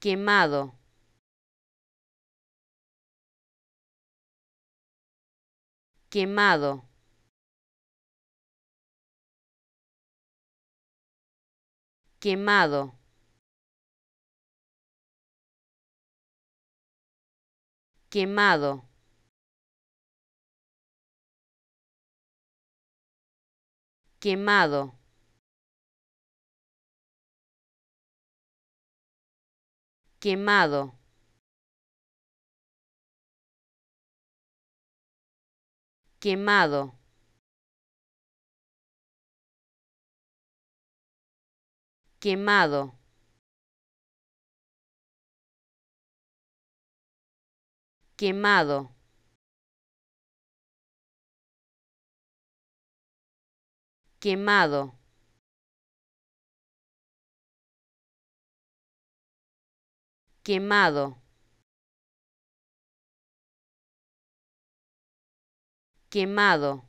quemado quemado quemado quemado quemado quemado quemado quemado quemado quemado quemado, quemado.